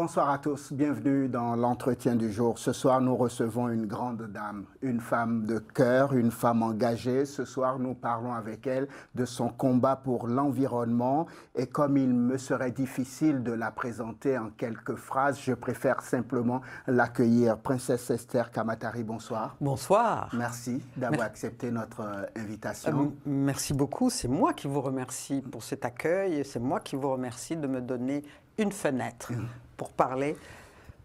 Bonsoir à tous, bienvenue dans l'entretien du jour. Ce soir, nous recevons une grande dame, une femme de cœur, une femme engagée. Ce soir, nous parlons avec elle de son combat pour l'environnement et comme il me serait difficile de la présenter en quelques phrases, je préfère simplement l'accueillir. Princesse Esther Kamatari, bonsoir. Bonsoir. Merci d'avoir accepté notre euh, invitation. Euh, merci beaucoup, c'est moi qui vous remercie pour cet accueil et c'est moi qui vous remercie de me donner une fenêtre pour parler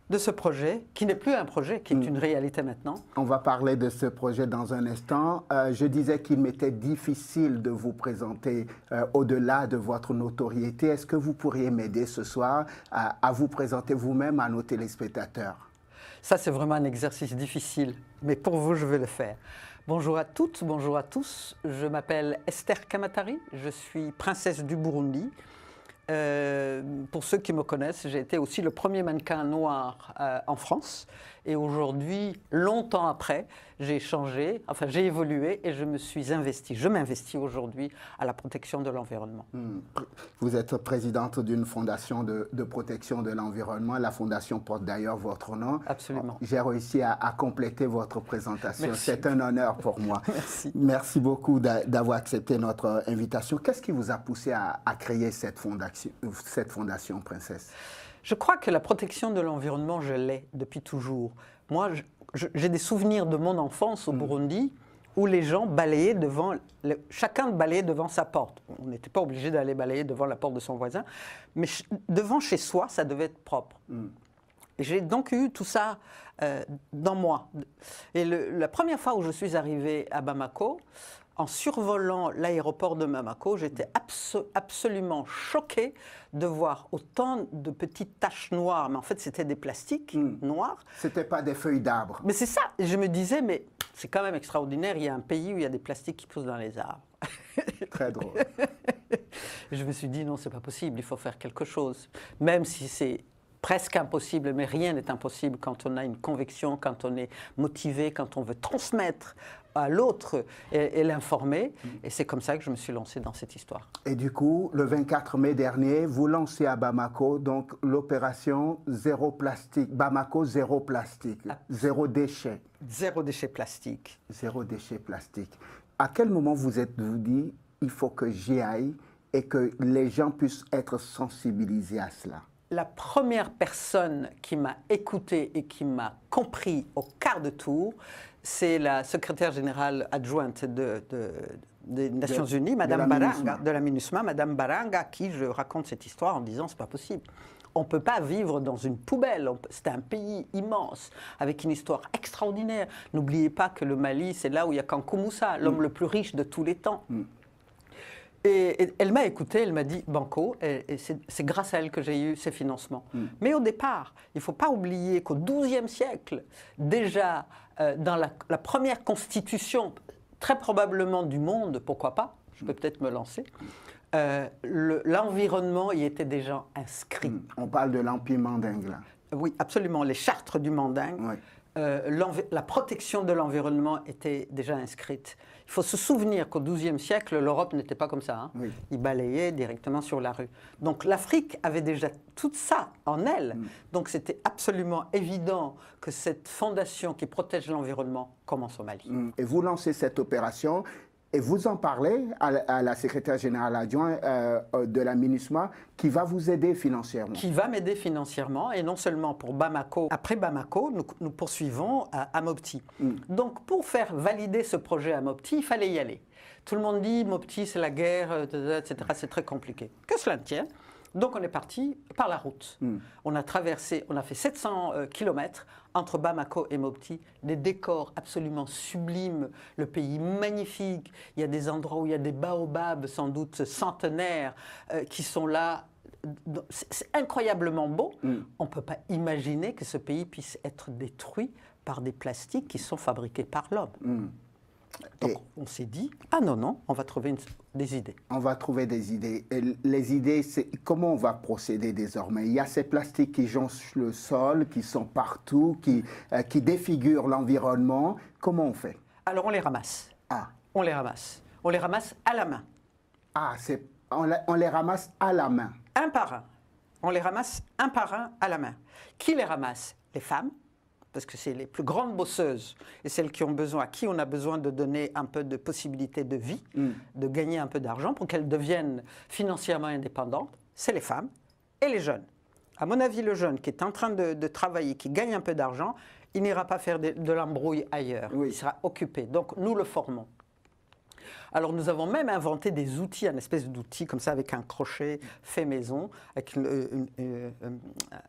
de ce projet, qui n'est plus un projet, qui est mm. une réalité maintenant. On va parler de ce projet dans un instant. Euh, je disais qu'il m'était difficile de vous présenter euh, au-delà de votre notoriété. Est-ce que vous pourriez m'aider ce soir à, à vous présenter vous-même à nos téléspectateurs Ça, c'est vraiment un exercice difficile, mais pour vous, je vais le faire. Bonjour à toutes, bonjour à tous. Je m'appelle Esther Kamatari, je suis princesse du Burundi. Euh, pour ceux qui me connaissent, j'ai été aussi le premier mannequin noir euh, en France. Et aujourd'hui, longtemps après, j'ai changé, enfin j'ai évolué et je me suis investi. Je m'investis aujourd'hui à la protection de l'environnement. Hmm. Vous êtes présidente d'une fondation de, protection de l'environnement. La fondation porte d'ailleurs votre nom. Absolument. J'ai réussi à, compléter votre présentation. C'est un honneur pour moi. Merci. Merci beaucoup d'avoir accepté notre invitation. Qu'est-ce qui vous a poussé à, à créer cette fondation, cette fondation Princesse je crois que la protection de l'environnement, je l'ai depuis toujours. Moi, j'ai des souvenirs de mon enfance au mm. Burundi où les gens balayaient devant, chacun balayait devant sa porte. On n'était pas obligé d'aller balayer devant la porte de son voisin, mais devant chez soi, ça devait être propre. Mm. J'ai donc eu tout ça euh, dans moi. Et la première fois où je suis arrivée à Bamako, en survolant l'aéroport de Bamako, j'étais absolument choquée de voir autant de petites taches noires. Mais en fait, c'était des plastiques noirs. Hmm. – noirs. C'était pas des feuilles d'arbres. Mais c'est ça. je me disais, mais c'est quand même extraordinaire. Il y a un pays où il y a des plastiques qui poussent dans les arbres. Très drôle. je me suis dit, non, c'est pas possible. Il faut faire quelque chose, même si c'est presque impossible, mais rien n'est impossible quand on a une conviction, quand on est motivé, quand on veut transmettre à l'autre et, l'informer. Et c'est comme ça que je me suis lancé dans cette histoire. Et du coup, le 24 mai dernier, vous lancez à Bamako donc l'opération Zéro Plastique, Bamako Zéro Plastique, ah. Zéro Déchet. Zéro Déchet Plastique. Zéro Déchet Plastique. À quel moment vous êtes vous dit, il faut que j'y aille et que les gens puissent être sensibilisés à cela la première personne qui m'a écouté et qui m'a compris au quart de tour, c'est la secrétaire générale adjointe des Nations Unies, Madame Baranga, de la MINUSMA, Madame Baranga, à qui je raconte cette histoire en disant c'est pas possible. On ne peut pas vivre dans une poubelle. C'est un pays immense, avec une histoire extraordinaire. N'oubliez pas que le Mali, c'est là où il y a Moussa, l'homme mm. le plus riche de tous les temps. Mm. Et, elle m'a écouté, elle m'a dit banco, et, c'est grâce à elle que j'ai eu ces financements. Mm. Mais au départ, il ne faut pas oublier qu'au XIIe siècle, déjà euh, dans la, première constitution, très probablement du monde, pourquoi pas, je peux mm. peut-être me lancer, euh, l'environnement y était déjà inscrit. Mm. On parle de l'Empire mandingue, Oui, absolument, les chartres du mandingue. Euh, la protection de l'environnement était déjà inscrite. Il faut se souvenir qu'au XIIe siècle, l'Europe n'était pas comme ça. Hein. balayait Ils balayaient directement sur la rue. Donc l'Afrique avait déjà tout ça en elle. Mm. Donc c'était absolument évident que cette fondation qui protège l'environnement commence au Mali. Mm. Et vous lancez cette opération et vous en parlez à, la secrétaire générale adjointe euh, euh, de la MINUSMA qui va vous aider financièrement. Qui va m'aider financièrement et non seulement pour Bamako. Après Bamako, nous, poursuivons à, Mopti. Mm. Donc pour faire valider ce projet à Mopti, il fallait y aller. Tout le monde dit Mopti, c'est la guerre, euh, etc. C'est très compliqué. Que cela ne tienne. Donc on est parti par la route. Mm. On a traversé, on a fait 700 km, kilomètres entre Bamako et Mopti, des décors absolument sublimes, le pays magnifique. Il y a des endroits où il y a des baobabs, sans doute centenaires, euh, qui sont là. C'est incroyablement beau. Mm. On ne peut pas imaginer que ce pays puisse être détruit par des plastiques qui sont fabriqués par l'homme. Mm. Donc on s'est dit, ah non, non, on va trouver des idées. On va trouver des idées. les idées, c'est comment on va procéder désormais Il y a ces plastiques qui jonchent le sol, qui sont partout, qui, euh, défigurent l'environnement. Comment on fait Alors on les ramasse. Ah. On les ramasse. On les ramasse à la main. Ah, c'est, on les ramasse à la main. Un par un. On les ramasse un par un à la main. Qui les ramasse Les femmes, parce que c'est les plus grandes bosseuses et celles qui ont besoin, à qui on a besoin de donner un peu de possibilité de vie, mm. de gagner un peu d'argent pour qu'elles deviennent financièrement indépendantes, c'est les femmes et les jeunes. À mon avis, le jeune qui est en train de, travailler, qui gagne un peu d'argent, il n'ira pas faire de, l'embrouille ailleurs. Il sera occupé. Donc nous le formons. Alors nous avons même inventé des outils, un espèce d'outil comme ça avec un crochet fait maison, avec euh, euh, euh,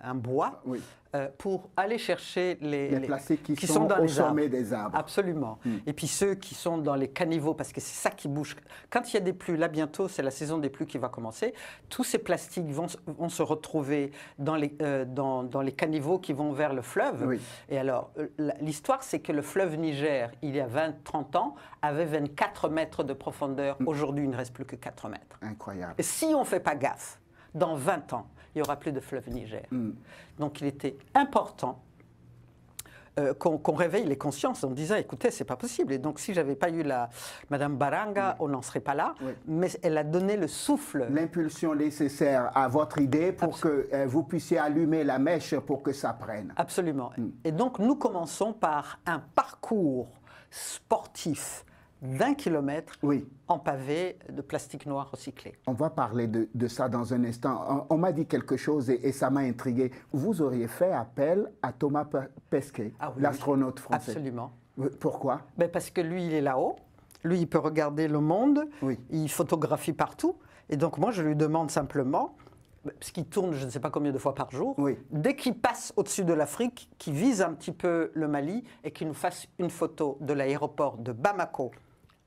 un bois, oui. Euh, pour aller chercher les, plastiques qui, sont, dans au les sommet des arbres. Absolument. Hmm. Et puis ceux qui sont dans les caniveaux, parce que c'est ça qui bouge. Quand il y a des pluies, là bientôt, c'est la saison des pluies qui va commencer, tous ces plastiques vont, se retrouver euh, dans les, caniveaux qui vont vers le fleuve. Et alors, euh, l'histoire, c'est que le fleuve Niger, il y a 20-30 ans, avait 24 mètres de profondeur. Hmm. Aujourd'hui, il ne reste plus que 4 mètres. Incroyable. Et si on ne fait pas gaffe, dans 20 ans, il n'y aura plus de fleuve Niger. Hmm. Donc il était important euh, qu'on réveille les consciences en disant écoutez, c'est pas possible. Et donc, si j'avais pas eu la Madame Baranga, on n'en serait pas là. Mais elle a donné le souffle. L'impulsion nécessaire à votre idée pour que euh, vous puissiez allumer la mèche pour que ça prenne. Absolument. Hmm. Et donc, nous commençons par un parcours sportif d'un kilomètre oui. en pavé de plastique noir recyclé. On va parler de, ça dans un instant. On, m'a dit quelque chose et, ça m'a intrigué. Vous auriez fait appel à Thomas Pesquet, ah l'astronaute français. Absolument. Euh, pourquoi ben Parce que lui, il est là-haut. Lui, il peut regarder le monde. Il photographie partout. Et donc, moi, je lui demande simplement, parce qu'il tourne je ne sais pas combien de fois par jour, oui. dès qu'il passe au-dessus de l'Afrique, qu'il vise un petit peu le Mali et qu'il nous fasse une photo de l'aéroport de Bamako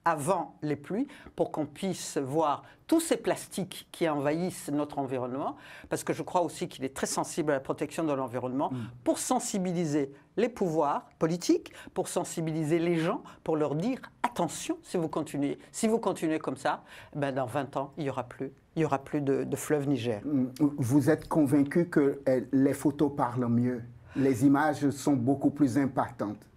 avant les pluies pour qu'on puisse voir tous ces plastiques qui envahissent notre environnement, parce que je crois aussi qu'il est très sensible à la protection de l'environnement, mm. pour sensibiliser les pouvoirs politiques, pour sensibiliser les gens, pour leur dire attention si vous continuez. Si vous continuez comme ça, eh ben dans 20 ans, il n'y aura plus, il y aura plus de, fleuve Niger. Mm. Vous êtes convaincu que eh, les photos parlent mieux, les images sont beaucoup plus impactantes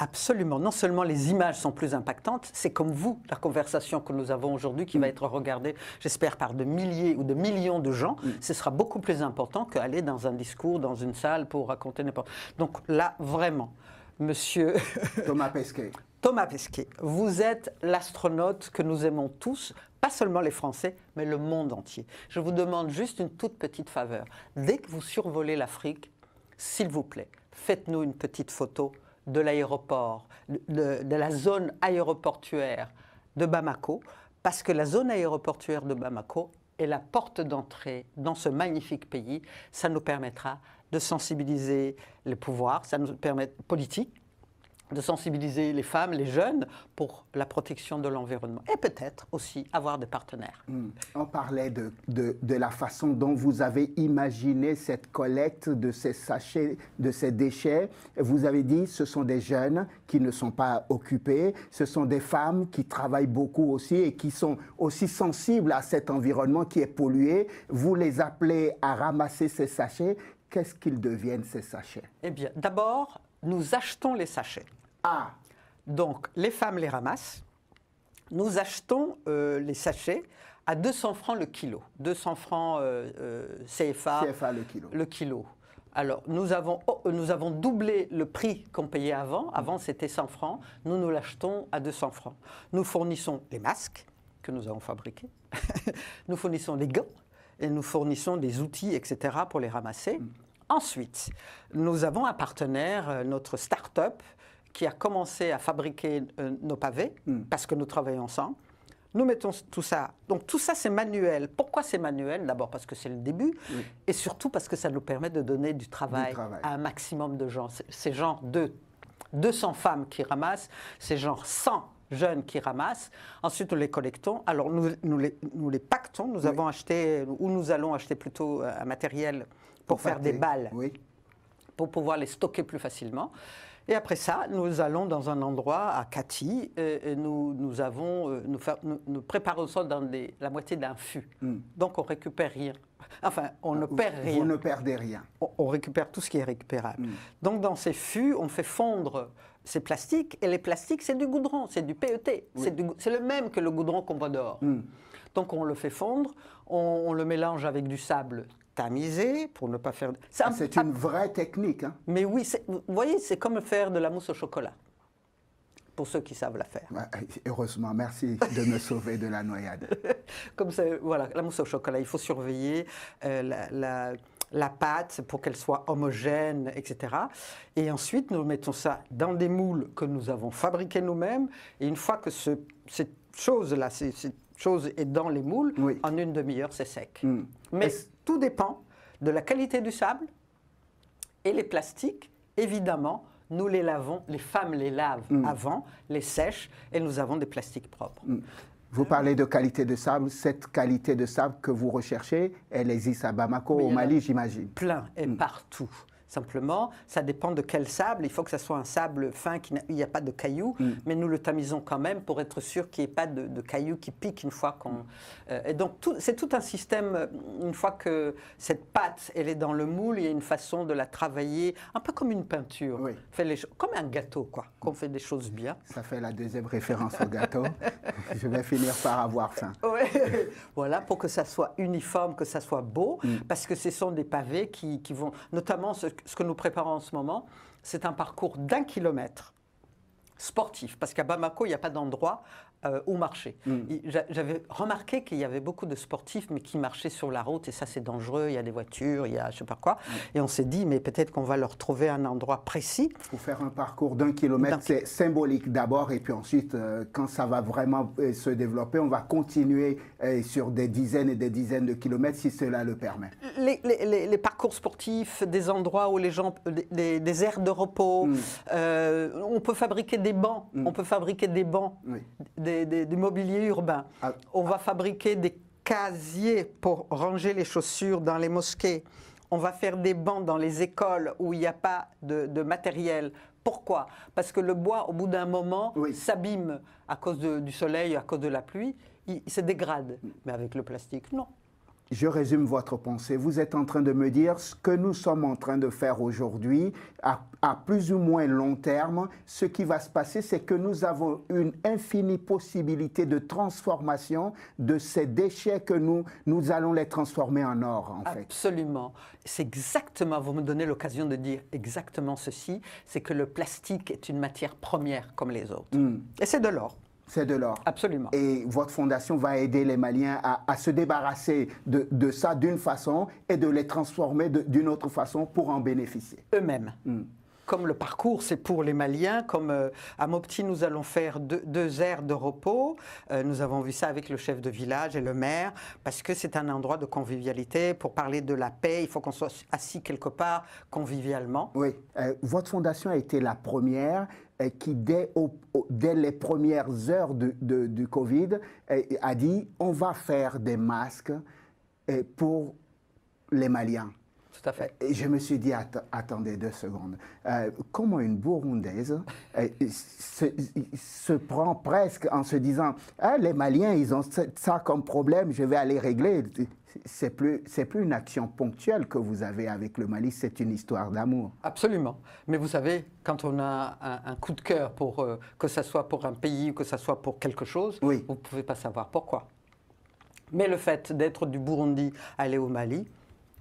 Absolument. Non seulement les images sont plus impactantes, c'est comme vous, la conversation que nous avons aujourd'hui, qui va mm. être regardée, j'espère, par de milliers ou de millions de gens, mm. ce sera beaucoup plus important qu'aller dans un discours, dans une salle pour raconter n'importe Donc là, vraiment, monsieur. Thomas Pesquet. Thomas Pesquet, vous êtes l'astronaute que nous aimons tous, pas seulement les Français, mais le monde entier. Je vous demande juste une toute petite faveur. Dès que vous survolez l'Afrique, s'il vous plaît, faites-nous une petite photo de l'aéroport, de, la zone aéroportuaire de Bamako, parce que la zone aéroportuaire de Bamako est la porte d'entrée dans ce magnifique pays. Ça nous permettra de sensibiliser les pouvoirs, ça nous permet politique, de sensibiliser les femmes, les jeunes, pour la protection de l'environnement. Et peut-être aussi avoir des partenaires. Hmm. On parlait de, de, de, la façon dont vous avez imaginé cette collecte de ces sachets, de ces déchets. Vous avez dit, ce sont des jeunes qui ne sont pas occupés, ce sont des femmes qui travaillent beaucoup aussi et qui sont aussi sensibles à cet environnement qui est pollué. Vous les appelez à ramasser ces sachets. Qu'est-ce qu'ils deviennent, ces sachets Eh bien, d'abord, nous achetons les sachets. Donc, les femmes les ramassent. Nous achetons euh, les sachets à 200 francs le kilo. 200 francs euh, euh, CFA, CFA le kilo. Le kilo. Alors, nous avons, oh, nous avons doublé le prix qu'on payait avant. Avant, c'était 100 francs. Nous, nous l'achetons à 200 francs. Nous fournissons les masques que nous avons fabriqués. nous fournissons les gants et nous fournissons des outils, etc., pour les ramasser. Mm. Ensuite, nous avons un partenaire, notre start-up, qui a commencé à fabriquer euh, nos pavés, hmm. parce que nous travaillons ensemble. Nous mettons tout ça. Donc tout ça, c'est manuel. Pourquoi c'est manuel D'abord parce que c'est le début, et surtout parce que ça nous permet de donner du travail, à un maximum de gens. C'est genre de 200 femmes qui ramassent, c'est genre 100 jeunes qui ramassent. Ensuite, nous les collectons. Alors, nous, nous, les, nous les, pactons. Nous avons acheté, ou nous allons acheter plutôt euh, un matériel pour, faire des balles. Oui. Pour pouvoir les stocker plus facilement. Et après ça, nous allons dans un endroit à Cathy. Euh, et, nous, nous, avons, euh, nous, nous, préparons ça dans la moitié d'un fût. Hmm. Donc on récupère rien. Enfin, on ne ah, perd rien. Vous ne perdez rien. On, récupère tout ce qui est récupérable. Hmm. Donc dans ces fûts, on fait fondre ces plastiques. Et les plastiques, c'est du goudron, c'est du PET. C'est le même que le goudron qu'on voit dehors. Hmm. Donc on le fait fondre, on, on le mélange avec du sable tamiser pour ne pas faire. Ah, c'est une ah. vraie technique. Hein. Mais oui, vous voyez, c'est comme faire de la mousse au chocolat. Pour ceux qui savent la faire. heureusement, merci de me sauver de la noyade. comme ça, voilà, la mousse au chocolat, il faut surveiller euh, la, la, pâte pour qu'elle soit homogène, etc. Et ensuite, nous mettons ça dans des moules que nous avons fabriqués nous-mêmes. Et une fois que ce, cette chose-là, cette chose est dans les moules, en une demi-heure, c'est sec. Hmm. Mais tout dépend de la qualité du sable et les plastiques, évidemment, nous les lavons, les femmes les lavent mm. avant, les sèchent et nous avons des plastiques propres. Mm. Vous euh, parlez de qualité de sable. Cette qualité de sable que vous recherchez, elle existe à Bamako, au Mali, j'imagine. Plein et mm. partout. Simplement, ça dépend de quel sable. Il faut que ça soit un sable fin, qui il n'y a pas de cailloux, mm. mais nous le tamisons quand même pour être sûr qu'il n'y ait pas de, cailloux qui piquent une fois qu'on. Euh, et donc, c'est tout un système. Euh, une fois que cette pâte, elle est dans le moule, il y a une façon de la travailler, un peu comme une peinture. Fait les, comme un gâteau, quoi, qu'on fait des choses bien. Ça fait la deuxième référence au gâteau. Je vais finir par avoir faim. voilà, pour que ça soit uniforme, que ça soit beau, mm. parce que ce sont des pavés qui, qui vont. Notamment, ce ce que nous préparons en ce moment, c'est un parcours d'un kilomètre sportif, parce qu'à Bamako, il n'y a pas d'endroit euh, au marché. Mm. J'avais remarqué qu'il y avait beaucoup de sportifs, mais qui marchaient sur la route, et ça c'est dangereux, il y a des voitures, il y a je sais pas quoi. Mm. Et on s'est dit, mais peut-être qu'on va leur trouver un endroit précis. Pour faire un parcours d'un kilomètre, c'est symbolique d'abord, et puis ensuite, euh, quand ça va vraiment euh, se développer, on va continuer sur des dizaines et des dizaines de kilomètres, si cela le permet. Les, parcours sportifs, des endroits où les gens, des, aires de repos, mm. on peut fabriquer des bancs, on peut fabriquer des bancs des, mobilier urbain. Ah. on va fabriquer des casiers pour ranger les chaussures dans les mosquées. On va faire des bancs dans les écoles où il n'y a pas de, matériel. Pourquoi Parce que le bois, au bout d'un moment, s'abîme à cause du soleil, à cause de la pluie, il se dégrade. Mm. Mais avec le plastique, non je résume votre pensée. Vous êtes en train de me dire ce que nous sommes en train de faire aujourd'hui, à, plus ou moins long terme, ce qui va se passer, c'est que nous avons une infinie possibilité de transformation de ces déchets que nous, nous allons les transformer en or, en Absolument. C'est exactement, vous me donnez l'occasion de dire exactement ceci, c'est que le plastique est une matière première comme les autres. Hmm. Et c'est de l'or. C'est de l'or. Absolument. Et votre fondation va aider les Maliens à, se débarrasser de, ça d'une façon et de les transformer d'une autre façon pour en bénéficier. Eux-mêmes. Hmm. Comme le parcours, c'est pour les Maliens. Comme euh, à Mopti, nous allons faire deux, deux aires de repos. Euh, nous avons vu ça avec le chef de village et le maire, parce que c'est un endroit de convivialité. Pour parler de la paix, il faut qu'on soit assis quelque part convivialement. Oui. Euh, votre fondation a été la première euh, qui, dès, dès, les premières heures du, du Covid, euh, a dit on va faire des masques euh, pour les Maliens. Tout à fait. Et je me suis dit, attendez deux secondes. comment une Burundaise se, se, prend presque en se disant, hein, les Maliens, ils ont ça comme problème, je vais aller régler c'est plus, plus une action ponctuelle que vous avez avec le Mali, c'est une histoire d'amour. Absolument. Mais vous savez, quand on a un, coup de cœur pour euh, que ça soit pour un pays ou que ça soit pour quelque chose, vous ne pouvez pas savoir pourquoi. Mais le fait d'être du Burundi aller au Mali,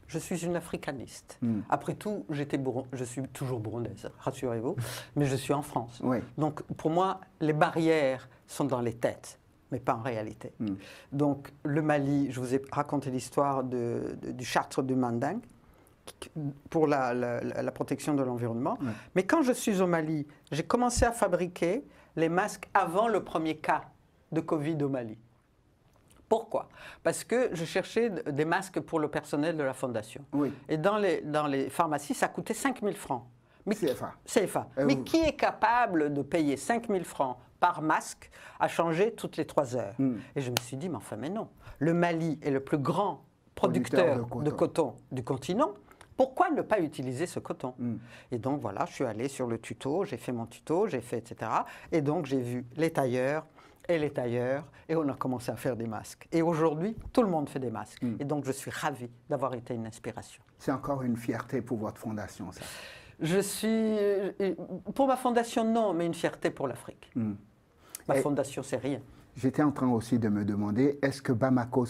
je suis une africaniste. Hmm. Après tout, j'étais je suis toujours burundaise, rassurez-vous, mais je suis en France. Donc pour moi, les barrières sont dans les têtes mais pas en réalité. Hmm. Donc le Mali, je vous ai raconté l'histoire du chartre du Manding pour la, protection de l'environnement. Mais quand je suis au Mali, j'ai commencé à fabriquer les masques avant le premier cas de Covid au Mali. Pourquoi Parce que je cherchais des masques pour le personnel de la fondation. Oui. Et dans les, dans les pharmacies, ça coûtait 5 000 francs. CFA. CFA. Mais euh, qui est capable de payer 5 000 francs par masque à changer toutes les trois heures. Hmm. Et je me suis dit, mais enfin, mais non. Le Mali est le plus grand producteur, de, coton. du continent. Pourquoi ne pas utiliser ce coton hmm. Et donc voilà, je suis allé sur le tuto, j'ai fait mon tuto, j'ai fait etc. Et donc j'ai vu les tailleurs, et les tailleurs, et on a commencé à faire des masques. Et aujourd'hui, tout le monde fait des masques. Hmm. Et donc, je suis ravi d'avoir été une inspiration. C'est encore une fierté pour votre fondation, ça je suis. Euh, pour ma fondation, non, mais une fierté pour l'Afrique. Hmm. Ma fondation, c'est rien. J'étais en train aussi de me demander est-ce que Bamako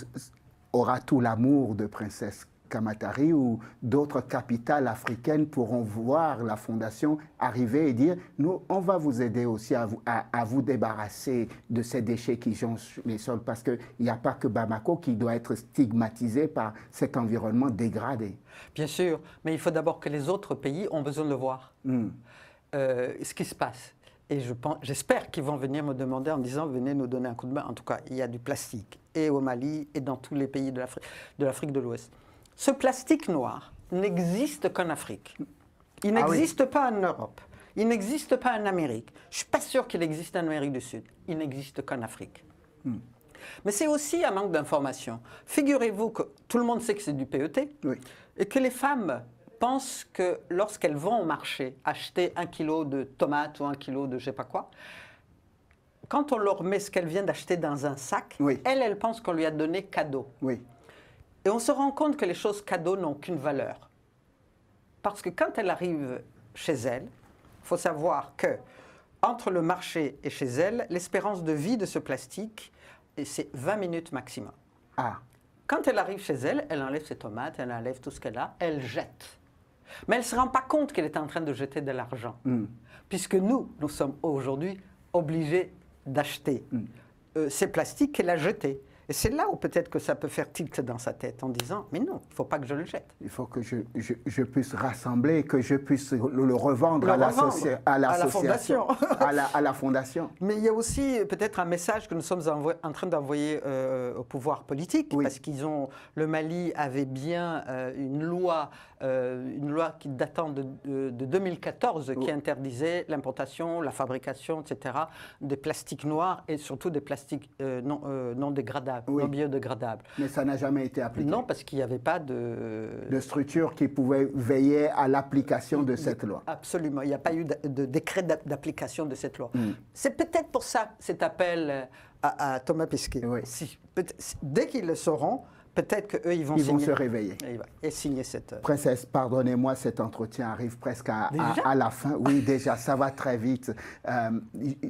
aura tout l'amour de Princesse Kamatari ou d'autres capitales africaines pourront voir la fondation arriver et dire nous, on va vous aider aussi à vous, à, vous débarrasser de ces déchets qui jonchent les sols parce qu'il n'y a pas que Bamako qui doit être stigmatisé par cet environnement dégradé. Bien sûr, mais il faut d'abord que les autres pays ont besoin de le voir. Hmm. Euh, ce qui se passe. Et j'espère qu'ils vont venir me demander en disant venez nous donner un coup de main. En tout cas, il y a du plastique et au Mali et dans tous les pays de l'Afrique de l'Ouest. Ce plastique noir n'existe qu'en Afrique. Il ah n'existe pas en Europe. Il n'existe pas en Amérique. Je ne suis pas sûr qu'il existe en Amérique du Sud. Il n'existe qu'en Afrique. Hmm. Mais c'est aussi un manque d'information. Figurez-vous que tout le monde sait que c'est du PET et que les femmes pensent que lorsqu'elles vont au marché acheter un kilo de tomates ou un kilo de je sais pas quoi, quand on leur met ce qu'elles viennent d'acheter dans un sac, oui. elles, elles pensent qu'on lui a donné cadeau. Oui. Et on se rend compte que les choses cadeaux n'ont qu'une valeur. Parce que quand elle arrive chez elle, il faut savoir que entre le marché et chez elle, l'espérance de vie de ce plastique, c'est 20 minutes maximum. Ah. Quand elle arrive chez elle, elle enlève ses tomates, elle enlève tout ce qu'elle a, elle jette. Mais elle ne se rend pas compte qu'elle est en train de jeter de l'argent. Hmm. Puisque nous, nous sommes aujourd'hui obligés d'acheter hmm. euh, ces plastiques qu'elle a jetés. Et c'est là où peut-être que ça peut faire tilt dans sa tête en disant Mais non, il ne faut pas que je le jette. Il faut que je, je, puisse rassembler, que je puisse le, revendre à, à, la fondation. à, la, à, la, fondation. Mais il y a aussi euh, peut-être un message que nous sommes en train d'envoyer euh, au pouvoir politique, parce qu'ils ont. Le Mali avait bien euh, une loi euh, une loi qui datant de, 2014 qui interdisait l'importation, la fabrication, etc., des plastiques noirs et surtout des plastiques euh, euh, non, dégradables, non biodégradables. Mais ça n'a jamais été appliqué. Non, parce qu'il n'y avait pas de... De structure qui pouvait veiller à l'application de cette loi. Absolument. Il n'y a pas eu de, décret d'application de cette loi. Hmm. C'est peut-être pour ça cet appel à, à Thomas Pesquet. Oui. Si, dès qu'ils le sauront, Peut-être qu'eux, ils vont Ils vont se réveiller. Et, signer cette... Euh, Princesse, pardonnez-moi, cet entretien arrive presque à, la fin. Oui, déjà, ça va très vite. Euh,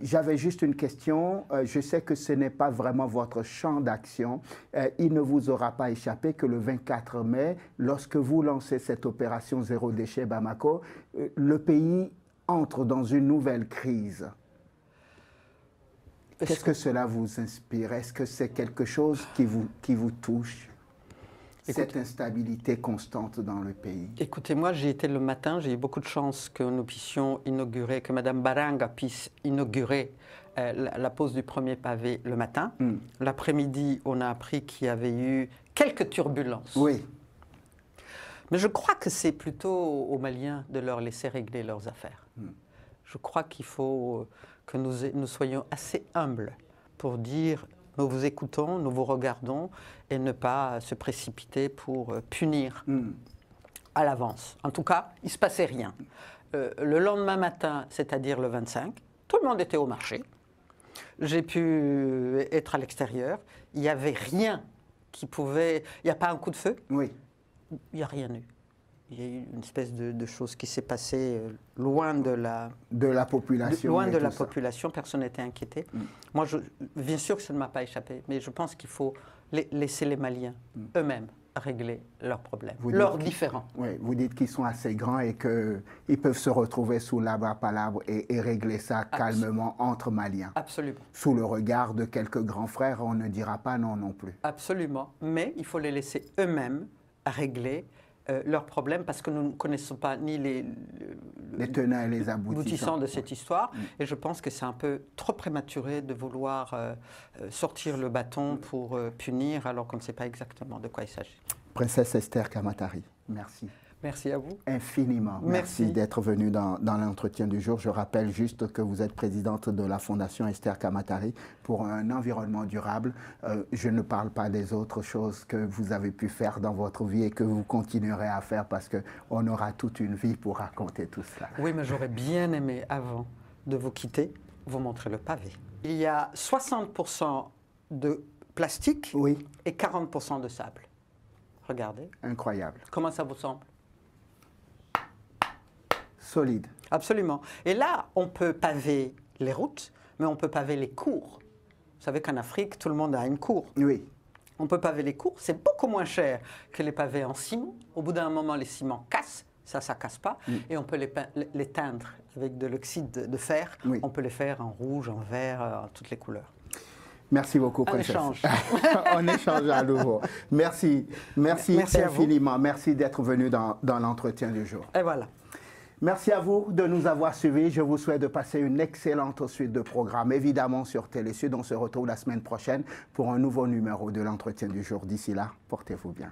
j'avais juste une question. Euh, je sais que ce n'est pas vraiment votre champ d'action. il ne vous aura pas échappé que le 24 mai, lorsque vous lancez cette opération Zéro Déchet Bamako, le pays entre dans une nouvelle crise. Qu'est-ce que cela vous inspire Est-ce que c'est quelque chose qui vous, qui vous touche cette instabilité constante dans le pays Écoutez, moi j'ai été le matin, j'ai eu beaucoup de chance que nous puissions inaugurer, que Mme Baranga puisse inaugurer euh, la, pose du premier pavé le matin. Hmm. L'après-midi, on a appris qu'il y avait eu quelques turbulences. Oui. Mais je crois que c'est plutôt aux Maliens de leur laisser régler leurs affaires. Hmm. Je crois qu'il faut euh, que nous, nous soyons assez humbles pour dire nous vous écoutons, nous vous regardons et ne pas se précipiter pour euh, punir hmm. à l'avance. En tout cas, il ne se passait rien. Euh, le lendemain matin, c'est-à-dire le 25, tout le monde était au marché. J'ai pu euh, être à l'extérieur. Il n'y avait rien qui pouvait. Il n'y a pas un coup de feu. Oui. Il n'y a rien eu il y a eu une espèce de, de chose qui s'est passée euh, loin de la, de la population. loin de la population, personne n'était inquiété. Mm. Moi, je, bien sûr que ça ne m'a pas échappé, mais je pense qu'il faut laisser les Maliens mm. eux-mêmes régler leurs problèmes, leurs différends. Oui, vous dites qu'ils sont assez grands et qu'ils peuvent se retrouver sous la palabre et, et régler ça calmement entre Maliens. Absolument. Sous le regard de quelques grands frères, on ne dira pas non non plus. Absolument, mais il faut les laisser eux-mêmes régler euh, leurs problèmes parce que nous ne connaissons pas ni les, les tenants et les aboutissants, de cette histoire. Mm. Et je pense que c'est un peu trop prématuré de vouloir euh, euh, sortir le bâton mm. pour punir alors qu'on ne sait pas exactement de quoi il s'agit. Princesse Esther Kamatari, merci. Merci à vous. Infiniment. Merci, d'être venu dans, l'entretien du jour. Je rappelle juste que vous êtes présidente de la Fondation Esther Kamatari pour un environnement durable. Euh, je ne parle pas des autres choses que vous avez pu faire dans votre vie et que vous continuerez à faire parce qu'on aura toute une vie pour raconter tout cela. Oui, mais j'aurais bien aimé, avant de vous quitter, vous montrer le pavé. Il y a 60% de plastique oui. et 40% de sable. Regardez. Incroyable. Comment ça vous semble solide. Absolument. Et là, on peut paver les routes, mais on peut paver les cours. Vous savez qu'en Afrique, tout le monde a une cour. Oui. On peut paver les cours, c'est beaucoup moins cher que les pavés en ciment. Au bout d'un moment, les ciments cassent, ça, ça casse pas. Et on peut les, teindre avec de l'oxyde de fer. Oui. On peut les faire en rouge, en vert, euh, en toutes les couleurs. Merci beaucoup, On échange. On échange à nouveau. Merci. Merci, infiniment. Merci d'être venu dans, dans l'entretien du jour. Et voilà. Merci à vous de nous avoir suivis. Je vous souhaite de passer une excellente suite de programme, évidemment sur Sud. On se retrouve la semaine prochaine pour un nouveau numéro de l'entretien du jour. D'ici là, portez-vous bien.